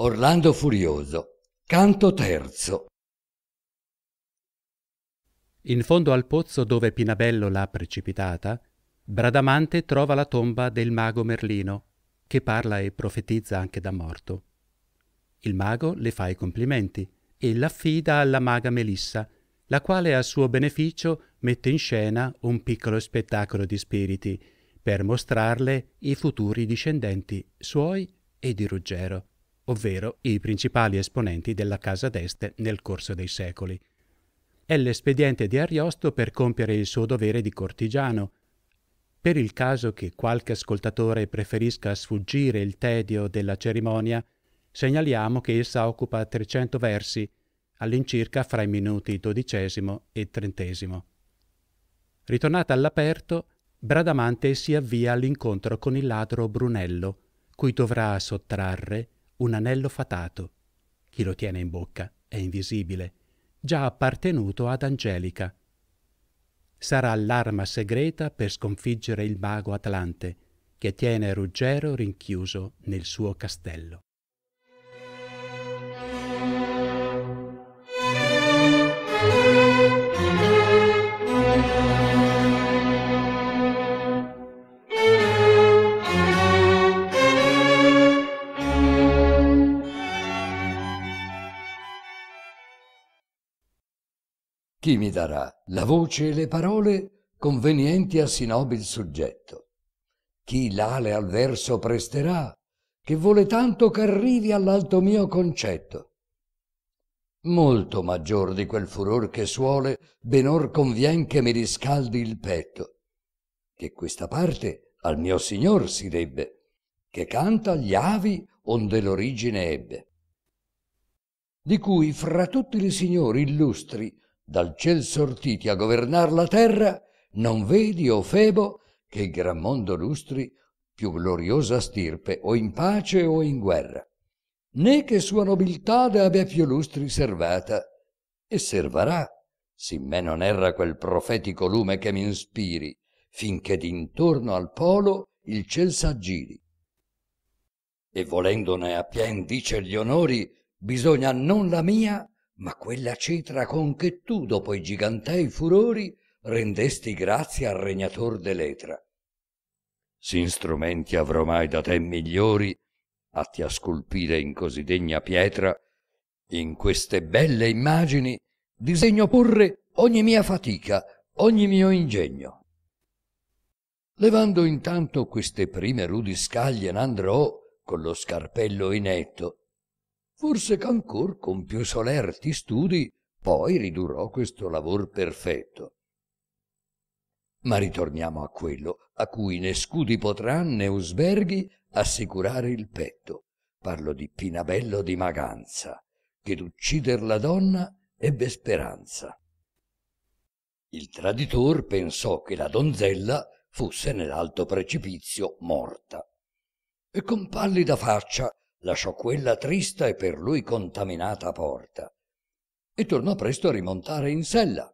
Orlando Furioso, canto terzo. In fondo al pozzo dove Pinabello l'ha precipitata, Bradamante trova la tomba del mago Merlino, che parla e profetizza anche da morto. Il mago le fa i complimenti e l'affida alla maga Melissa, la quale a suo beneficio mette in scena un piccolo spettacolo di spiriti per mostrarle i futuri discendenti suoi e di Ruggero ovvero i principali esponenti della Casa d'Este nel corso dei secoli. È l'espediente di Ariosto per compiere il suo dovere di cortigiano. Per il caso che qualche ascoltatore preferisca sfuggire il tedio della cerimonia, segnaliamo che essa occupa 300 versi, all'incirca fra i minuti dodicesimo e trentesimo. Ritornata all'aperto, Bradamante si avvia all'incontro con il ladro Brunello, cui dovrà sottrarre un anello fatato. Chi lo tiene in bocca è invisibile, già appartenuto ad Angelica. Sarà l'arma segreta per sconfiggere il mago Atlante, che tiene Ruggero rinchiuso nel suo castello. Chi mi darà la voce e le parole convenienti a sì nobil soggetto? Chi l'ale al verso presterà, che vuole tanto ch'arrivi all'alto mio concetto? Molto maggior di quel furor che suole, benor convien che mi riscaldi il petto, che questa parte al mio signor si debbe, che canta gli avi onde l'origine ebbe di cui fra tutti i signori illustri dal ciel sortiti a governar la terra, non vedi, o Febo, che il gran mondo lustri più gloriosa stirpe, o in pace o in guerra, né che sua nobiltade abbia più lustri servata, e servarà, simmè non erra quel profetico lume che mi inspiri, finché d'intorno al polo il ciel s'aggiri. E volendone a pien dice gli onori, bisogna non la mia, ma quella cetra con che tu, dopo i gigantei furori, rendesti grazia al regnator d'Eletra. S'instrumenti avrò mai da te migliori atti a scolpire in così degna pietra, in queste belle immagini disegno porre ogni mia fatica, ogni mio ingegno. Levando intanto queste prime rudi scaglie n'andrò, con lo scarpello inetto, forse ch'ancor con più solerti studi poi ridurrò questo lavor perfetto. Ma ritorniamo a quello a cui né scudi potranno né usberghi assicurare il petto. Parlo di Pinabello di Maganza, che d'uccider la donna ebbe speranza. Il traditor pensò che la donzella fosse nell'alto precipizio morta. E con pallida faccia lasciò quella trista e per lui contaminata porta e tornò presto a rimontare in sella.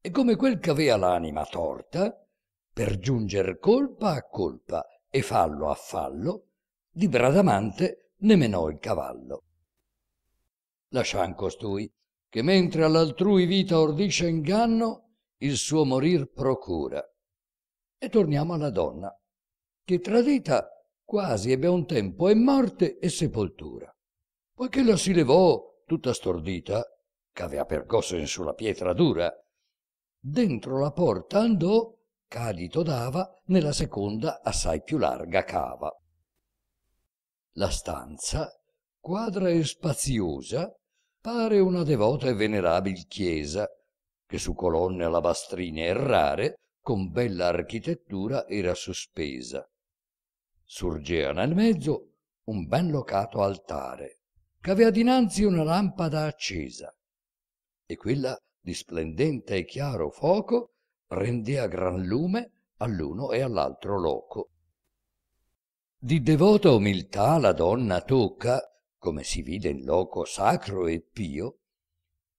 E come quel che avea l'anima torta, per giunger colpa a colpa e fallo a fallo, di Bradamante ne menò il cavallo. Lascian costui, che mentre all'altrui vita ordisce inganno, il suo morir procura. E torniamo alla donna, che tradita quasi ebbe un tempo e morte e sepoltura. Poiché la si levò, tutta stordita, che avea percosso in sulla pietra dura, dentro la porta andò, cadito dava, nella seconda assai più larga cava. La stanza, quadra e spaziosa, pare una devota e venerabil chiesa, che su colonne alabastrine e rare, con bella architettura era sospesa Surgeva nel mezzo un ben locato altare, che aveva dinanzi una lampada accesa, e quella di splendente e chiaro fuoco rendea gran lume all'uno e all'altro loco. Di devota umiltà la donna tocca, come si vide in loco sacro e pio,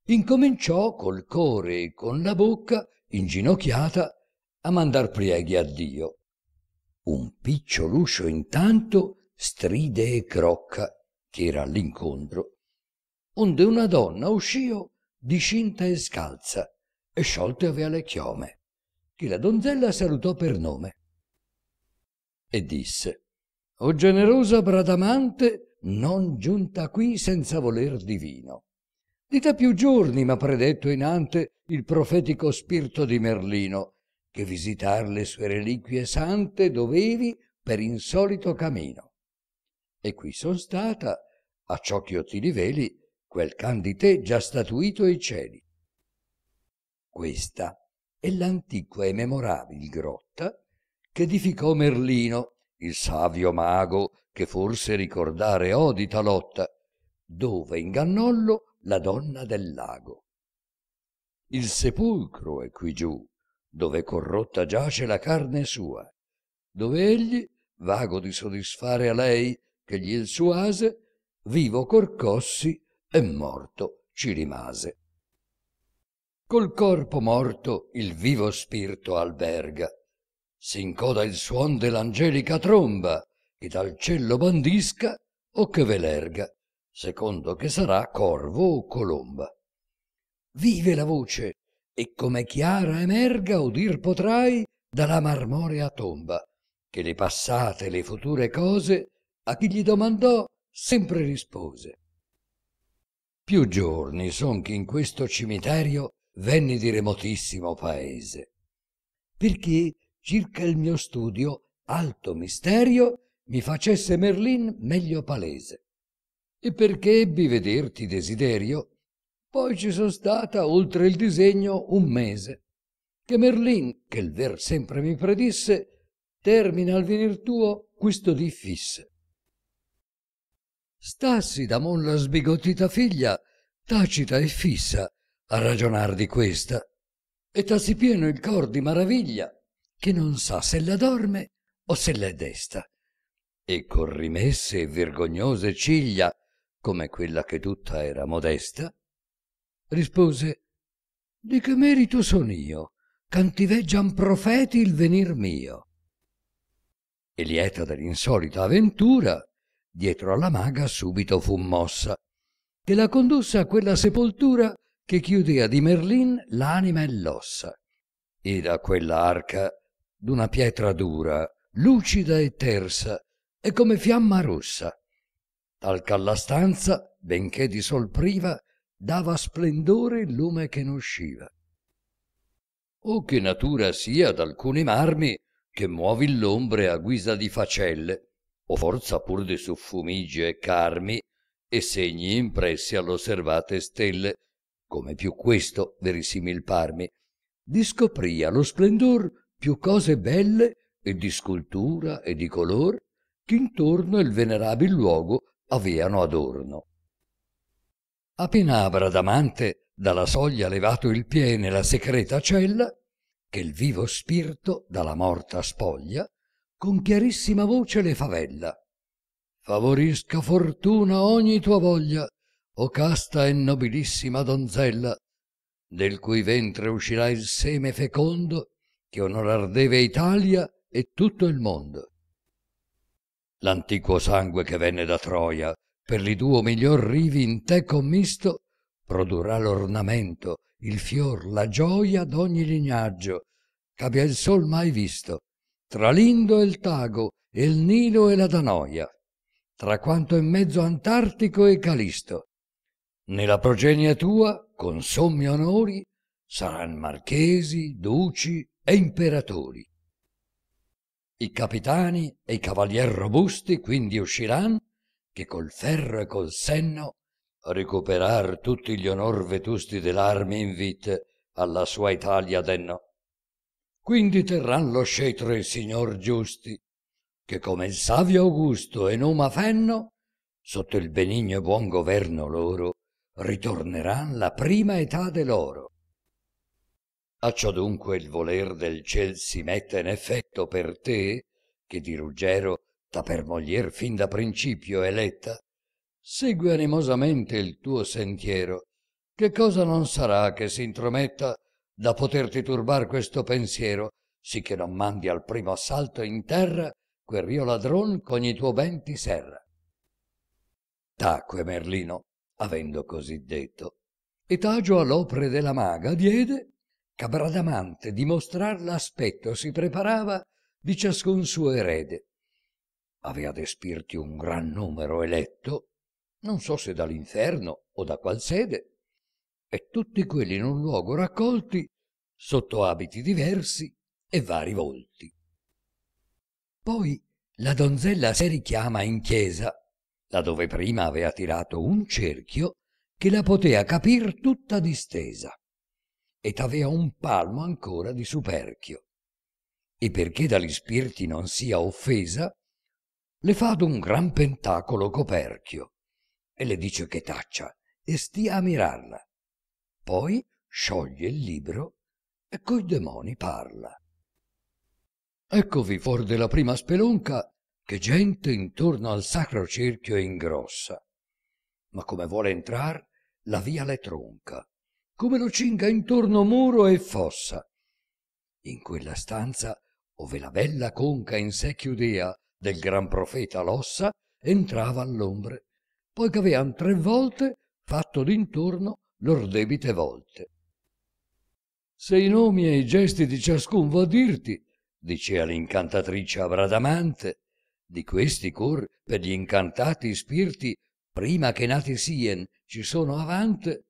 incominciò col core e con la bocca, inginocchiata, a mandar prieghi a Dio. Un piccioluccio intanto stride e crocca, che era all'incontro, onde una donna uscio discinta e scalza, e sciolte avea le chiome, che la donzella salutò per nome. E disse, O generosa Bradamante, non giunta qui senza voler divino. Di te più giorni m'ha predetto in ante il profetico spirito di Merlino, che visitar le sue reliquie sante dovevi per insolito cammino. E qui son stata, a ciò ch'io ti riveli, quel can di te già statuito ai cieli. Questa è l'antica e memorabil grotta che edificò Merlino, il savio mago che forse ricordare odi talotta, dove ingannollo la donna del lago. Il sepolcro è qui giù, dove corrotta giace la carne sua, dove egli, vago di soddisfare a lei che gli il suase, vivo corcossi e morto ci rimase. Col corpo morto il vivo spirito alberga, s'incoda il suon dell'angelica tromba, che dal cielo bandisca o che velerga, secondo che sarà corvo o colomba. Vive la voce e come chiara emerga udir potrai dalla marmorea tomba, che le passate e le future cose a chi gli domandò sempre rispose. Più giorni son che in questo cimiterio venni di remotissimo paese, perché circa il mio studio alto misterio mi facesse Merlin meglio palese. E perché ebbi vederti desiderio poi ci sono stata, oltre il disegno, un mese, che Merlin, che il ver sempre mi predisse, termina al venir tuo questo di fisse. Stassi da mon la sbigottita figlia, tacita e fissa, a ragionar di questa, e tassi pieno il cor di maraviglia, che non sa se la dorme o se la desta, e con rimesse e vergognose ciglia, come quella che tutta era modesta, rispose Di che merito son io? Cantiveggian profeti il venir mio. E lieta dell'insolita avventura, dietro alla maga subito fu mossa, e la condusse a quella sepoltura che chiudea di Merlin l'anima e l'ossa. E da quella arca, d'una pietra dura, lucida e tersa, e come fiamma rossa, tal ch'alla stanza, benché di sol priva, dava splendore il lume che ne usciva. O che natura sia ad alcune marmi che muovi l'ombre a guisa di facelle, o forza pur di suffumige e carmi, e segni impressi all'osservate stelle, come più questo verisimil parmi, discopria lo splendor più cose belle e di scultura e di color, che intorno il venerabil luogo aveano adorno Appena Abradamante dalla soglia levato il piede nella secreta cella, che il vivo spirito dalla morta spoglia, con chiarissima voce le favella. Favorisca fortuna ogni tua voglia, o casta e nobilissima donzella, del cui ventre uscirà il seme fecondo che onorar deve Italia e tutto il mondo. L'antiquo sangue che venne da Troia per li duo miglior rivi in te commisto, produrrà l'ornamento, il fior, la gioia d'ogni lignaggio, ch'abbia il sol mai visto, tra l'Indo e il Tago, e il Nilo e la Danoia, tra quanto è mezzo Antartico e Calisto. Nella progenie tua, con sommi onori, saranno marchesi, duci e imperatori. I capitani e i cavalier robusti quindi usciran che col ferro e col senno recuperar tutti gli onor vetusti dell'armi in vite alla sua Italia denno. Quindi terran lo scetro il signor giusti, che come il savio Augusto e Numa Fenno, sotto il benigno e buon governo loro, ritorneran la prima età dell'oro. loro. Acciò dunque il voler del ciel si mette in effetto per te, che di Ruggero giusta per moglier fin da principio eletta, segui animosamente il tuo sentiero, che cosa non sarà che si intrometta da poterti turbar questo pensiero, sì che non mandi al primo assalto in terra quel rio ladron ch'ogni tuo ben ti serra. Tacque Merlino, avendo così detto, e tagio all'opre della maga diede, ch'Abradamante dimostrar l'aspetto si preparava di ciascun suo erede, avea d'espirti un gran numero eletto, non so se dall'inferno o da qual sede, e tutti quelli in un luogo raccolti, sotto abiti diversi e vari volti. Poi la donzella si richiama in chiesa, da dove prima avea tirato un cerchio che la potea capir tutta distesa, ed avea un palmo ancora di superchio. E perché dagli spiriti non sia offesa, le fa ad un gran pentacolo coperchio e le dice che taccia e stia a mirarla. Poi scioglie il libro e coi demoni parla. Eccovi fuor della prima spelonca che gente intorno al sacro cerchio è ingrossa. Ma come vuole entrar, la via le tronca, come lo cinga intorno muro e fossa. In quella stanza, ove la bella conca in sé chiudea, del gran profeta Lossa entrava all'ombre, poi che tre volte fatto d'intorno lor debite volte. Se i nomi e i gesti di ciascun vo dirti, dicea l'incantatrice a Bradamante, di questi cor per gli incantati spirti, prima che nati sien, ci sono avante,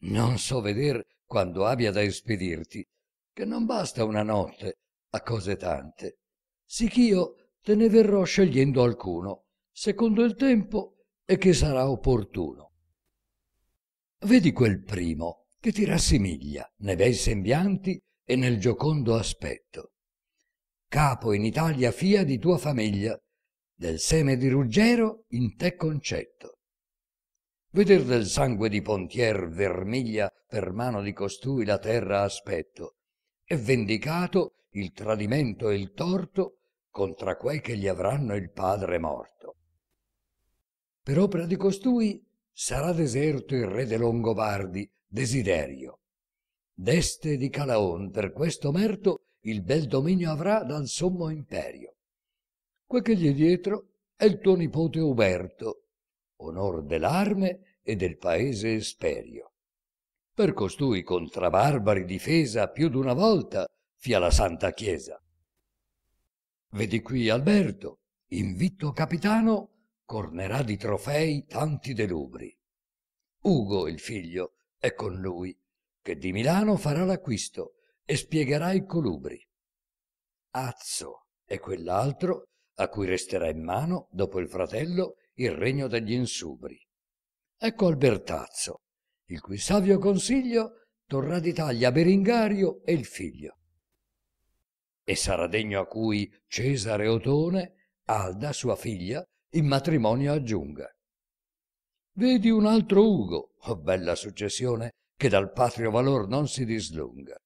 non so veder quando abbia da espedirti, che non basta una notte a cose tante. Sì ch'io te ne verrò scegliendo alcuno, secondo il tempo e che sarà opportuno. Vedi quel primo che ti rassimiglia ne bei sembianti e nel giocondo aspetto. Capo in Italia fia di tua famiglia, del seme di Ruggero in te concetto. Veder del sangue di Pontier vermiglia per mano di costui la terra aspetto, e vendicato il tradimento e il torto, contra quei che gli avranno il padre morto. Per opera di costui sarà deserto il re dei Longobardi, Desiderio. D'este di Calaon per questo merto il bel dominio avrà dal sommo imperio. Quel che gli è dietro è il tuo nipote Uberto, onor dell'arme e del paese esperio. Per costui contra barbari difesa più d'una volta fia la Santa Chiesa. Vedi qui Alberto, invitto capitano, cornerà di trofei tanti delubri. Ugo, il figlio, è con lui, che di Milano farà l'acquisto e spiegherà i colubri. Azzo è quell'altro a cui resterà in mano, dopo il fratello, il regno degli insubri. Ecco Albertazzo, il cui savio consiglio torrà d'Italia Beringario e il figlio e sarà degno a cui Cesare Otone, Alda, sua figlia, in matrimonio aggiunga. Vedi un altro Ugo, oh bella successione, che dal patrio valor non si dislunga.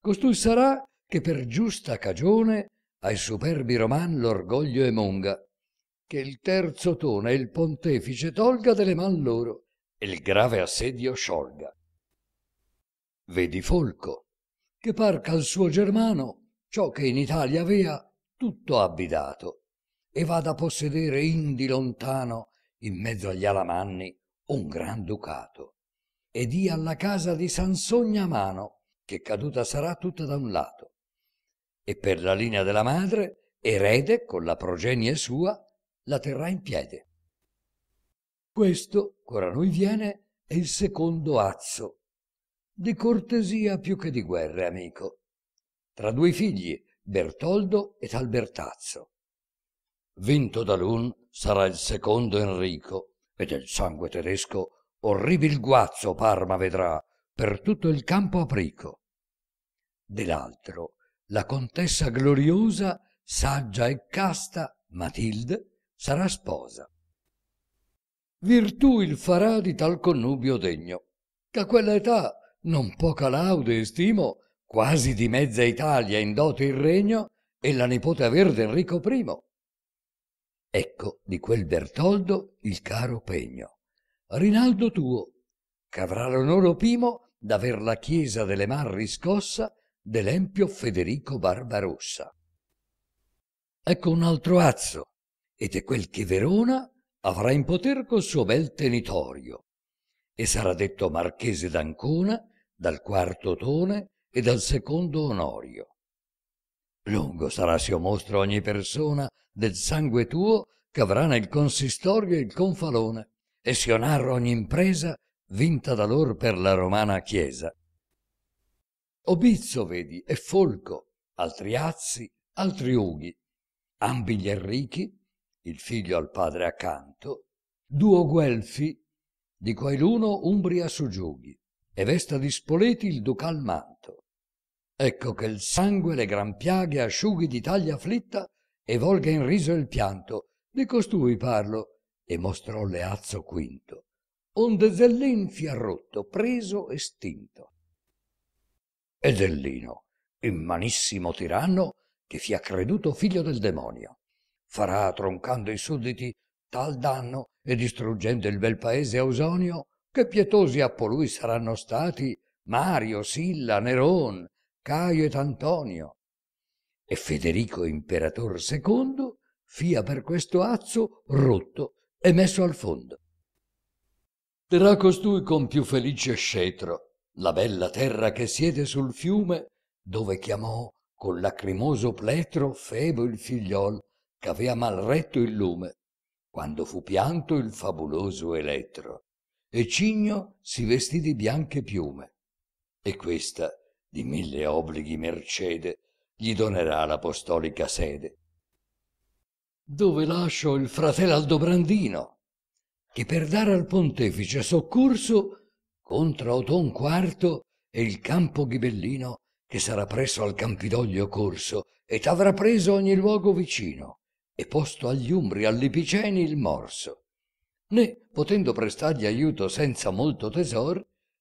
Costui sarà che per giusta cagione ai superbi roman l'orgoglio emonga, che il terzo tone il pontefice tolga delle man loro e il grave assedio sciolga. Vedi Folco, che parca al suo germano ciò che in Italia avea tutto abitato, e vada a possedere indi lontano, in mezzo agli alamanni, un gran ducato. E di alla casa di Sansogna mano, che caduta sarà tutta da un lato. E per la linea della madre, erede con la progenie sua, la terrà in piede. Questo, ora noi viene, è il secondo azzo. Di cortesia più che di guerre, amico tra due figli, Bertoldo ed Albertazzo. Vinto da l'un sarà il secondo Enrico, e del sangue tedesco orribil guazzo Parma vedrà per tutto il campo aprico. Dell'altro, la contessa gloriosa, saggia e casta, Matilde, sarà sposa. Virtù il farà di tal connubio degno, che a quella età non poca laude e stimo quasi di mezza Italia in dote il regno, e la nipote verde Enrico I. Ecco di quel Bertoldo il caro pegno. Rinaldo tuo, che avrà l'onoro primo d'aver la chiesa delle mar riscossa dell'empio Federico Barbarossa. Ecco un altro azzo, ed è quel che Verona avrà in poter col suo bel tenitorio, e sarà detto marchese d'Ancona, dal quarto tone, e dal secondo Onorio. Lungo sarà sio mostro ogni persona del sangue tuo che avrà nel consistorio il confalone, e sio narro ogni impresa vinta da lor per la romana chiesa. Obizzo, vedi, e Folco, altri Azzi, altri Ughi, ambi gli Enrichi, il figlio al padre accanto, duo Guelfi, di quai l'uno Umbria soggiughi, e Vesta di Spoleti il ducal manto. Ecco che il sangue le gran piaghe asciughi d'Italia afflitta e volga in riso il pianto. Di costui parlo e mostrò Leazzo Quinto. Onde Zellin fia rotto, preso e stinto. E Zellino, immanissimo tiranno, che fia creduto figlio del demonio, farà troncando i sudditi tal danno e distruggendo il bel paese ausonio, che pietosi a polui saranno stati Mario, Silla, Neron, Caio ed Antonio. E Federico Imperator II fia per questo azzo rotto e messo al fondo. Terrà costui con più felice scetro la bella terra che siede sul fiume, dove chiamò con lacrimoso pletro Febo il figliol, ch'avea mal retto il lume, quando fu pianto il fabuloso elettro, e Cigno si vestì di bianche piume. E questa di mille obblighi mercede gli donerà l'apostolica sede dove lascio il fratel aldobrandino che per dare al pontefice soccorso contro Oton quarto e il campo ghibellino che sarà presso al Campidoglio corso e t'avrà preso ogni luogo vicino e posto agli umbri all'ipiceni il morso né potendo prestargli aiuto senza molto tesor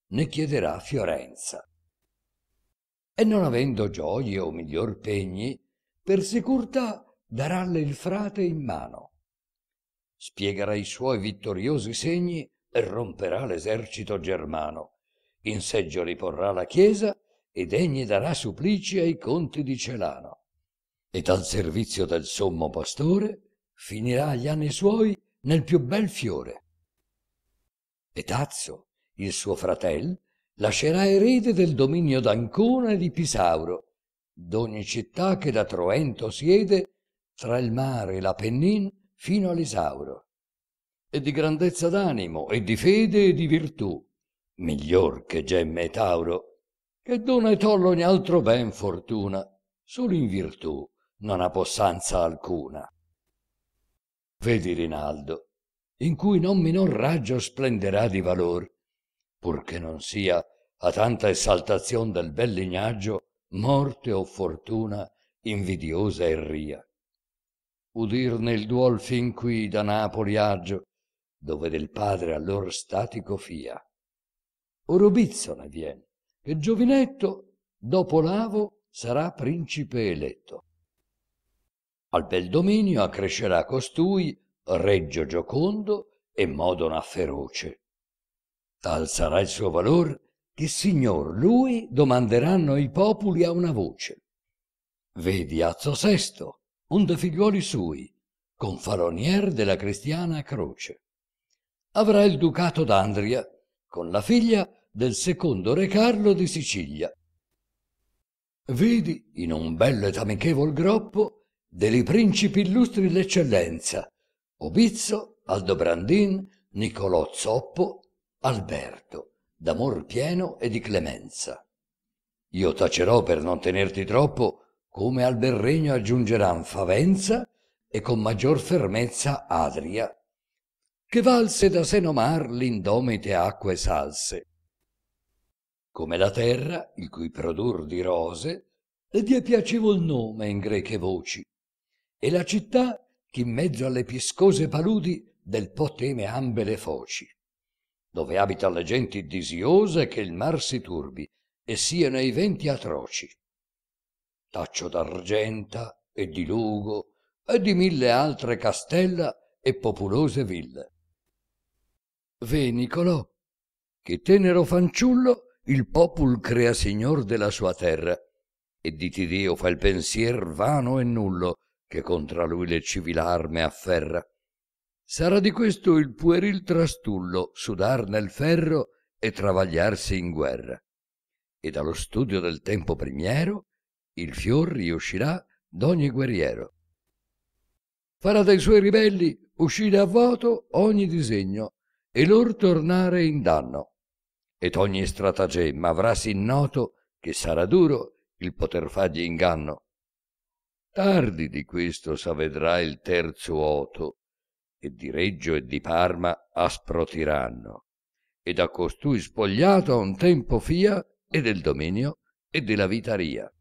ne chiederà fiorenza e non avendo gioie o miglior pegni, per sicurtà daralle il frate in mano. Spiegherà i suoi vittoriosi segni e romperà l'esercito germano. In seggio riporrà la chiesa e degni darà supplici ai conti di Celano. E al servizio del sommo pastore finirà gli anni suoi nel più bel fiore. E Tazzo, il suo fratel, lascerà erede del dominio d'Ancona e di Pisauro, d'ogni città che da Troento siede, tra il mare e l'Apennin fino all'Isauro. E di grandezza d'animo, e di fede e di virtù, miglior che gemme e Tauro, che dona e tollo ogni altro ben fortuna, solo in virtù non ha possanza alcuna. Vedi Rinaldo, in cui non minor raggio splenderà di valor, purché non sia a tanta essaltazion del bel lignaggio morte o fortuna invidiosa e ria udirne il duol fin qui da napoli agio, dove del padre allor statico fia ne vien che giovinetto dopo lavo sarà principe eletto al bel dominio accrescerà costui reggio giocondo e modona feroce Tal sarà il suo valor, che Signor lui domanderanno i popoli a una voce. Vedi Azzo Sesto, un de figliuoli sui, confalonier della cristiana croce. Avrà il ducato d'Andria, con la figlia del secondo re Carlo di Sicilia. Vedi, in un bello ed amichevol groppo, dei principi illustri l'eccellenza, Obizzo, Aldobrandin, Niccolò Zoppo, Alberto, d'amor pieno e di clemenza. Io tacerò per non tenerti troppo, come al bel regno aggiungeran Favenza e con maggior fermezza Adria, che valse da Senomar l'indomite acque salse. Come la terra, il cui produr di rose, e die piacevol nome in greche voci, e la città, che in mezzo alle piscose paludi del po teme ambe le foci dove abita la gente disïosa che il mar si turbi e siano i venti atroci taccio d'argenta e di lugo e di mille altre castella e popolose ville ve nicolò che tenero fanciullo il popol crea signor della sua terra e di ti dio fa il pensier vano e nullo che contra lui le civil arme afferra Sarà di questo il pueril trastullo sudar nel ferro e travagliarsi in guerra. E dallo studio del tempo primiero il fior riuscirà d'ogni guerriero. Farà dai suoi ribelli uscire a voto ogni disegno e lor tornare in danno. Ed ogni stratagemma avrà sì noto che sarà duro il poter fargli inganno. Tardi di questo s'avedrà il terzo oto, e di Reggio e di Parma aspro tiranno, ed a costui spogliato a un tempo fia e del dominio e della vitaria.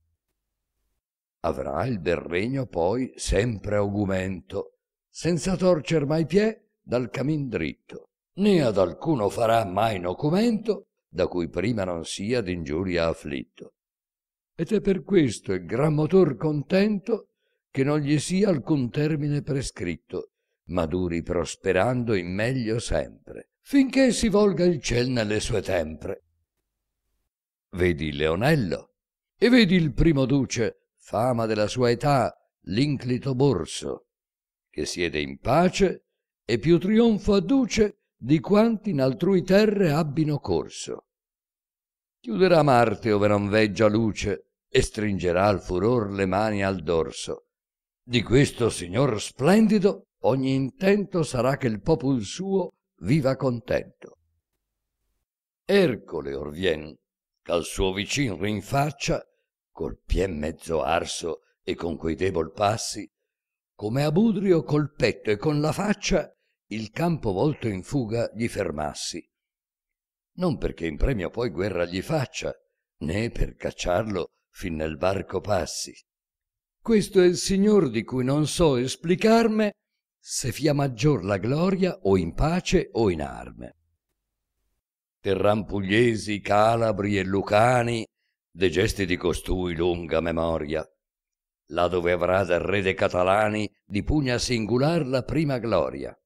Avrà il bel regno poi sempre augumento, senza torcer mai piè dal camin dritto, né ad alcuno farà mai nocumento da cui prima non sia d'ingiuria afflitto. Ed è per questo il gran motor contento che non gli sia alcun termine prescritto, maduri duri prosperando in meglio sempre, finché si volga il ciel nelle sue tempre. Vedi Leonello, e vedi il primo duce, fama della sua età, l'inclito borso, che siede in pace e più trionfo adduce di quanti in altrui terre abbino corso. Chiuderà Marte ove non veggia luce e stringerà al furor le mani al dorso. Di questo signor splendido ogni intento sarà che il popol suo viva contento. Ercole or vien, ch'al suo vicin rinfaccia, col pie mezzo arso e con quei debol passi, come a budrio col petto e con la faccia, il campo volto in fuga gli fermassi. Non perché in premio poi guerra gli faccia, né per cacciarlo fin nel barco passi. Questo è il signor di cui non so esplicarme, se fia maggior la gloria o in pace o in arme. Terran pugliesi, calabri e lucani, de gesti di costui lunga memoria, là dove avrà del re dei catalani di pugna singular la prima gloria,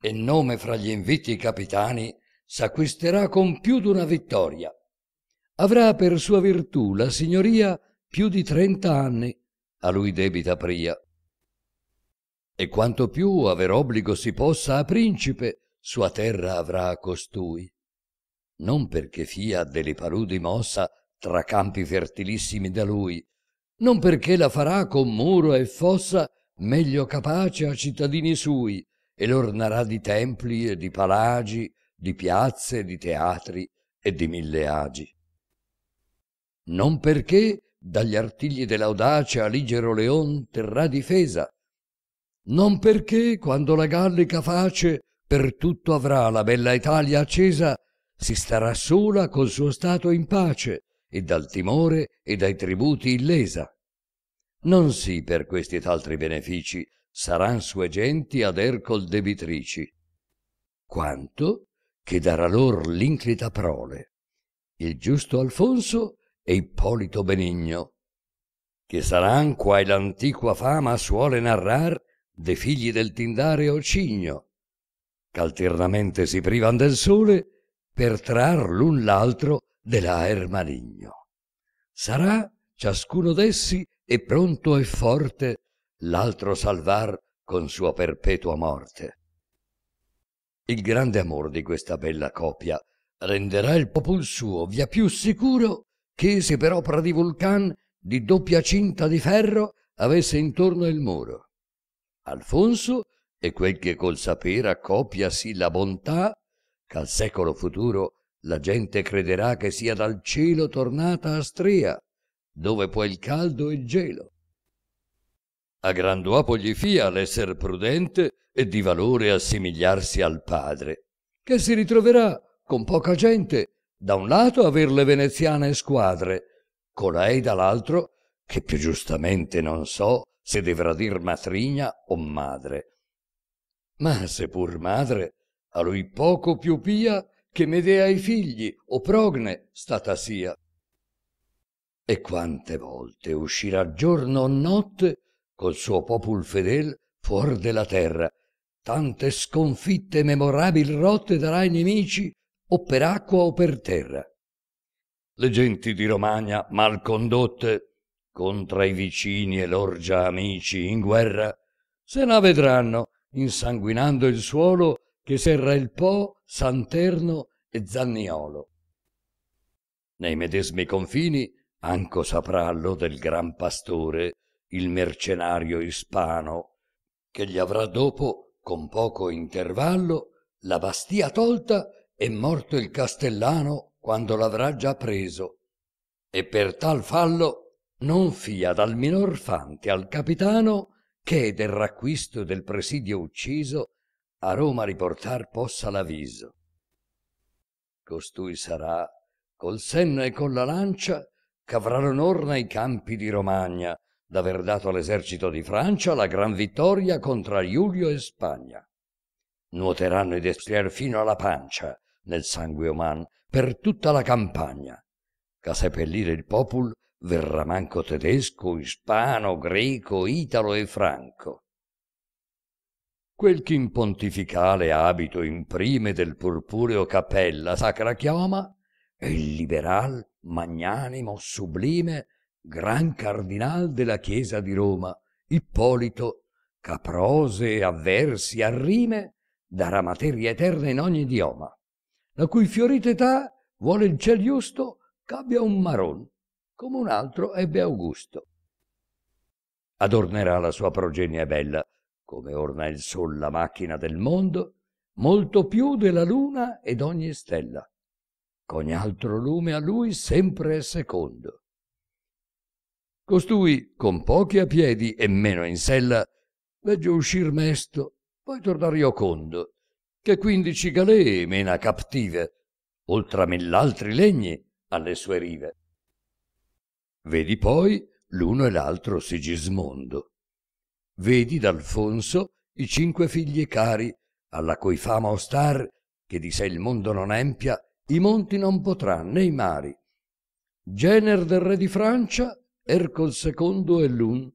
e nome fra gli inviti capitani s'acquisterà con più d'una vittoria. Avrà per sua virtù la signoria più di trenta anni, a lui debita pria e quanto più aver obbligo si possa a principe, sua terra avrà costui. Non perché fia delle paludi mossa tra campi fertilissimi da lui, non perché la farà con muro e fossa meglio capace a cittadini sui, e l'ornarà di templi e di palagi, di piazze e di teatri e di mille agi. Non perché dagli artigli dell'audacia Ligero Leon terrà difesa, non perché, quando la Gallica face, per tutto avrà la bella Italia accesa, si starà sola col suo stato in pace, e dal timore e dai tributi illesa. Non sì per questi ed altri benefici, saran sue genti ad Ercol debitrici, quanto che darà lor l'inclita prole, il giusto Alfonso e Ippolito Benigno, che saran quai l'antiqua fama suole narrar dei figli del Tindareo Cigno, che alternamente si privan del sole per trar l'un l'altro dell'aer maligno. Sarà ciascuno d'essi e pronto e forte l'altro salvar con sua perpetua morte. Il grande amor di questa bella copia renderà il popol suo via più sicuro che se per opera di Vulcan di doppia cinta di ferro avesse intorno il muro. Alfonso e quel che col sapere sì la bontà, ch'al secolo futuro la gente crederà che sia dal cielo tornata Astrea, dove può il caldo e il gelo. A Granduopo gli fia l'essere prudente e di valore assimigliarsi al padre, che si ritroverà con poca gente, da un lato aver le veneziane squadre, colei dall'altro, che più giustamente non so, se devrà dir matrigna o madre. Ma se pur madre, a lui poco più pia che Medea i figli o Progne stata sia. E quante volte uscirà giorno o notte col suo popol fedel fuor della terra, tante sconfitte e memorabil rotte darà ai nemici o per acqua o per terra. Le genti di Romagna mal condotte contra i vicini e lor già amici in guerra, se la vedranno insanguinando il suolo che serra il Po, Santerno e Zanniolo. Nei medesmi confini anco saprallo del gran pastore, il mercenario ispano, che gli avrà dopo, con poco intervallo, la bastia tolta e morto il castellano quando l'avrà già preso. E per tal fallo non fia dal minor fante al capitano che del racquisto del presidio ucciso a Roma riportar possa l'avviso. Costui sarà, col senno e con la lancia, ch'avrà l'onor nei campi di Romagna d'aver dato all'esercito di Francia la gran vittoria contra Giulio e Spagna. Nuoteranno i destrier fino alla pancia nel sangue uman per tutta la campagna, ch'a seppellire il popol verrà manco tedesco, ispano, greco, italo e franco. Quel che in pontificale abito imprime del purpureo cappella sacra chioma è il liberal, magnanimo, sublime, gran cardinal della Chiesa di Roma, Ippolito, caprose e avversi a rime, darà materia eterna in ogni idioma, la cui fiorita età vuole il ciel giusto c'abbia un maron come un altro ebbe Augusto. Adornerà la sua progenie bella, come orna il sol la macchina del mondo, molto più della luna ed ogni stella. Ogni altro lume a lui sempre è secondo. Costui, con pochi a piedi e meno in sella, veggio uscir mesto, poi tornar iocondo, che quindici galee mena captive, oltre a mill'altri legni, alle sue rive. Vedi poi l'uno e l'altro Sigismondo. Vedi d'Alfonso i cinque figli cari, alla cui fama ostar, che di sé il mondo non empia, i monti non potrà né i mari. Gener del re di Francia, Ercol II e l'un.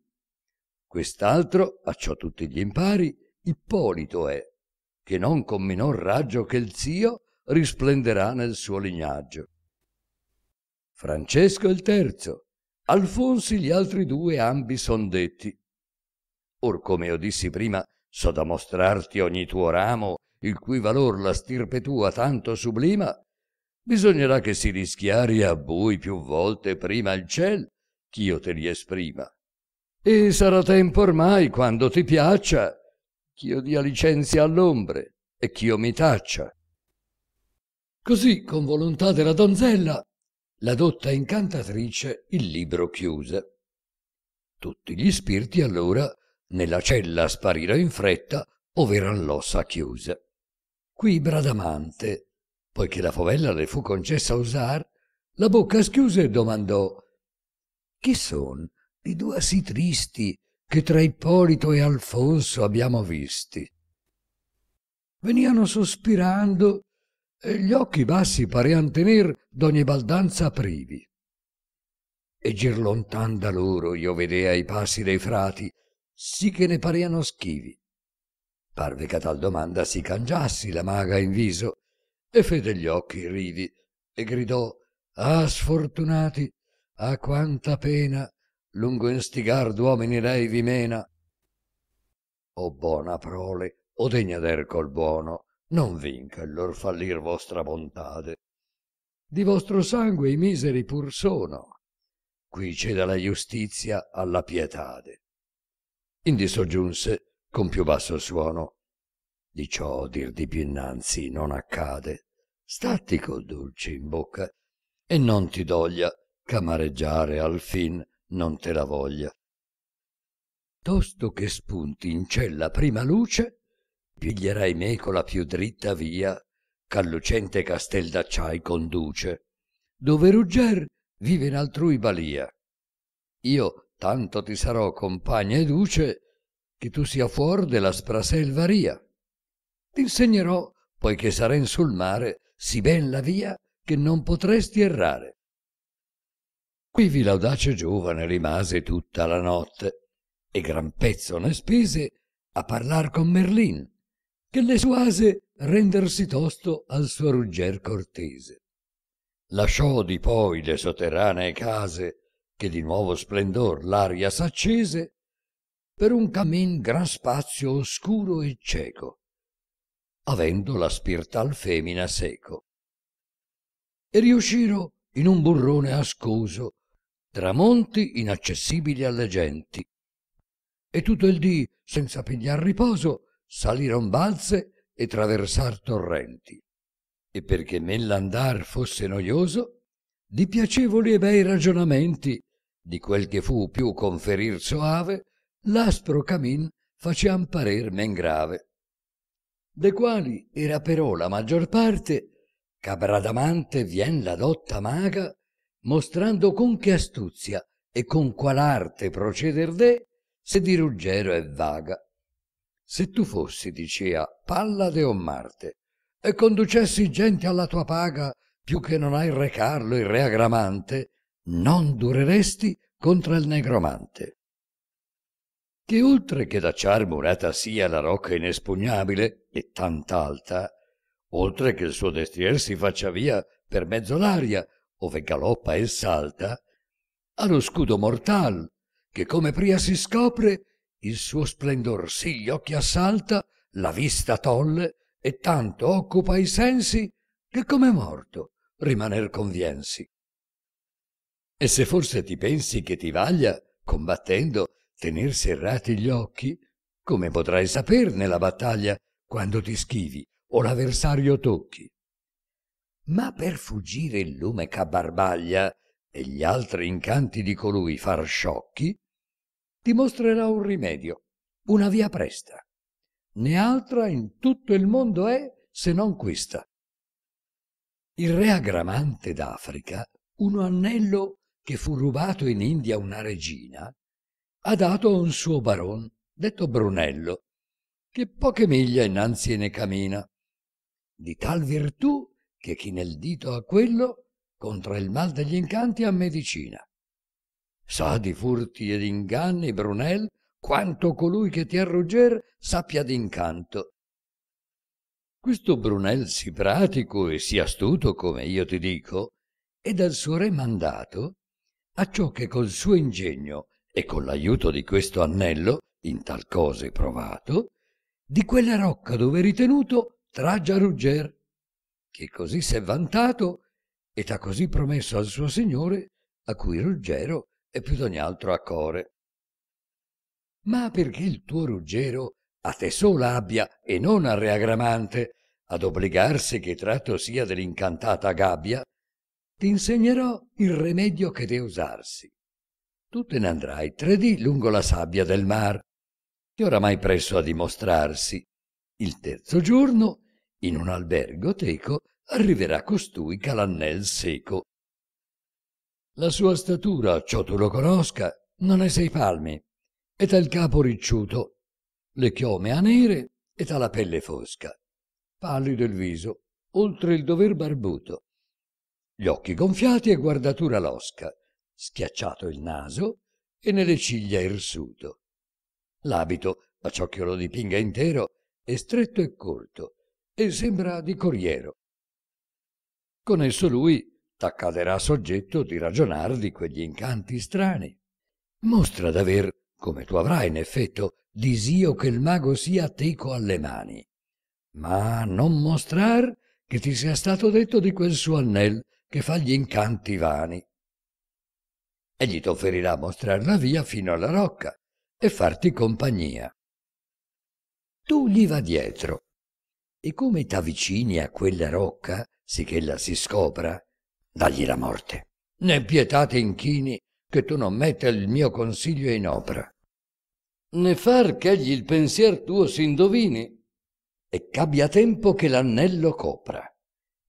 Quest'altro, a ciò tutti gli impari, Ippolito è, che non con minor raggio che il zio risplenderà nel suo lignaggio. Francesco il terzo, Alfonsi gli altri due ambi son detti. Or come io dissi prima, so da mostrarti ogni tuo ramo, il cui valor la stirpe tua tanto sublima, bisognerà che si rischiari a bui più volte prima il ciel, ch'io te li esprima. E sarà tempo ormai, quando ti piaccia, ch'io dia licenzia all'ombre e ch'io mi taccia. Così, con volontà della donzella, la dotta incantatrice il libro chiuse. Tutti gli spiriti allora nella cella sparirono in fretta, ov'eran l'ossa chiuse. Qui Bradamante, poiché la favella le fu concessa usar, la bocca schiuse e domandò Chi son i due sì tristi che tra Ippolito e Alfonso abbiamo visti? Veniano sospirando e gli occhi bassi parean tener d'ogni baldanza privi. E gir lontan da loro io vedea i passi dei frati, sì che ne pareano schivi. Parve che a tal domanda si cangiassi la maga in viso, e fece gli occhi rivi, e gridò, Ah, sfortunati, a quanta pena, lungo instigar d'uomini lei vi mena. O buona prole, o degna d'ercol buono, non vinca il lor fallir vostra bontade di vostro sangue i miseri pur sono qui ceda la giustizia alla pietade indi soggiunse con più basso suono di ciò dir di più innanzi non accade statti col dolce in bocca e non ti doglia ch'amareggiare al fin non te la voglia tosto che spunti in cella prima luce piglierai me con la più dritta via ch'al lucente castel d'acciai conduce dove rugger vive in altrui balia. io tanto ti sarò compagna e duce che tu sia fuor de la spraselva ria insegnerò, poiché saren sul mare sì ben la via che non potresti errare quivi l'audace giovane rimase tutta la notte e gran pezzo ne spese a parlar con merlin che le suase rendersi tosto al suo Ruggier cortese. Lasciò di poi le soterranee case, che di nuovo splendor l'aria s'accese, per un cammin gran spazio oscuro e cieco, avendo la spirtal femina seco. E riusciro in un burrone ascoso, tra monti inaccessibili alle genti, e tutto il dì, senza pigliar riposo, saliron balze e traversar torrenti. E perché nell'andar fosse noioso, di piacevoli e bei ragionamenti, di quel che fu più conferir soave, l'aspro camin facean parer men grave. De quali era però la maggior parte, cabradamante vien la dotta maga, mostrando con che astuzia e con qual arte proceder de, se di ruggero è vaga. Se tu fossi, dicea, Pallade o Marte, e conducessi gente alla tua paga, più che non hai recarlo il re agramante, non dureresti contra il negromante. Che oltre che d'acciar murata sia la rocca inespugnabile, e tant'alta, oltre che il suo destrier si faccia via per mezzo l'aria, ove galoppa e salta, ha lo scudo mortal, che come pria si scopre, il suo splendor sì gli occhi assalta, la vista tolle e tanto occupa i sensi che come morto rimaner conviensi. E se forse ti pensi che ti vaglia, combattendo, tener serrati gli occhi, come potrai saper nella battaglia quando ti schivi o l'avversario tocchi? Ma per fuggire il lume ch'abbarbaglia e gli altri incanti di colui far sciocchi, dimostrerà un rimedio, una via presta. Né altra in tutto il mondo è se non questa. Il re agramante d'Africa, uno anello che fu rubato in India a una regina, ha dato a un suo baron, detto Brunello, che poche miglia innanzi ne cammina, di tal virtù che chi nel dito ha quello, contra il mal degli incanti ha medicina sa di furti e d'inganni Brunel quanto colui che ti arrugger sappia d'incanto. Questo Brunel sì pratico e sì astuto, come io ti dico, è dal suo re mandato acciò che col suo ingegno e con l'aiuto di questo annello, in tal cose provato, di quella rocca dove ritenuto traggia Rugger, che così s'è vantato e t'ha così promesso al suo signore, a cui Ruggero e più d'ogni altro a core. Ma perché il tuo Ruggero a te sola abbia e non al reagramante ad obbligarsi che tratto sia dell'incantata gabbia, ti insegnerò il rimedio che de usarsi. Tu te ne andrai tre dì lungo la sabbia del mar, che oramai presso a dimostrarsi. Il terzo giorno, in un albergo teco, arriverà costui calannel seco, la sua statura, ciò tu lo conosca, non è sei palmi, ed ha il capo ricciuto, le chiome a nere ed ha la pelle fosca, pallido il viso, oltre il dover barbuto, gli occhi gonfiati e guardatura losca, schiacciato il naso e nelle ciglia irsuto. L'abito, a ciò che lo dipinga intero, è stretto e corto, e sembra di corriero. Con esso lui t'accaderà soggetto di ragionar di quegli incanti strani. Mostra d'aver, come tu avrai in effetto, disio che il mago sia teco alle mani. Ma non mostrar che ti sia stato detto di quel suo annel che fa gli incanti vani. Egli t'offerirà mostrar la via fino alla rocca e farti compagnia. Tu gli va dietro e come t'avvicini a quella rocca, sicché sì ella si scopra, dagli la morte. Né pietà ti inchini che tu non metta il mio consiglio in opera. Né far che egli il pensier tuo si indovini e c'abbia tempo che l'annello copra,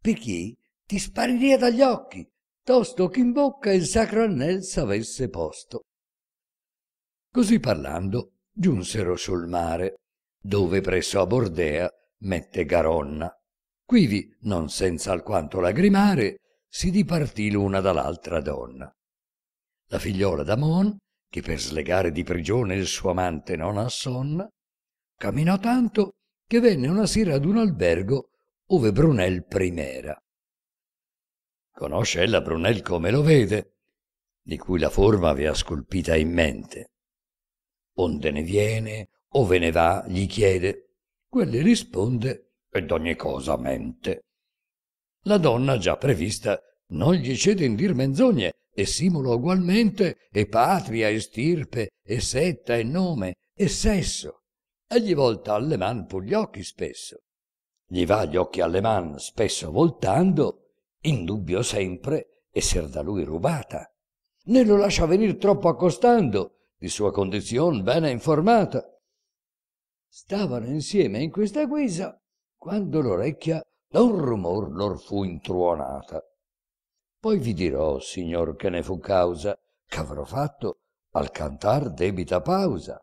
perché ti spariria dagli occhi, tosto che in bocca il sacro annel s'avesse posto. Così parlando, giunsero sul mare, dove presso a Bordea mette Garonna. Quivi, non senza alquanto lagrimare, si dipartì l'una dall'altra donna. La figliuola d'Amon, che per slegare di prigione il suo amante non assonna, camminò tanto che venne una sera ad un albergo ove Brunel primera. Conosce ella Brunel come lo vede, di cui la forma vi ha scolpita in mente. Onde ne viene, ove ne va, gli chiede. Quelli risponde ed ogni cosa mente la donna già prevista non gli cede in dir menzogne e simula ugualmente e patria e stirpe e setta e nome e sesso e gli volta alle man pur gli occhi spesso gli va gli occhi alle man spesso voltando in dubbio sempre esser da lui rubata né lo lascia venir troppo accostando di sua condizion bene informata stavano insieme in questa guisa quando l'orecchia da un rumor lor fu intruonata. Poi vi dirò, signor, che ne fu causa, ch'avrò fatto al cantar debita pausa.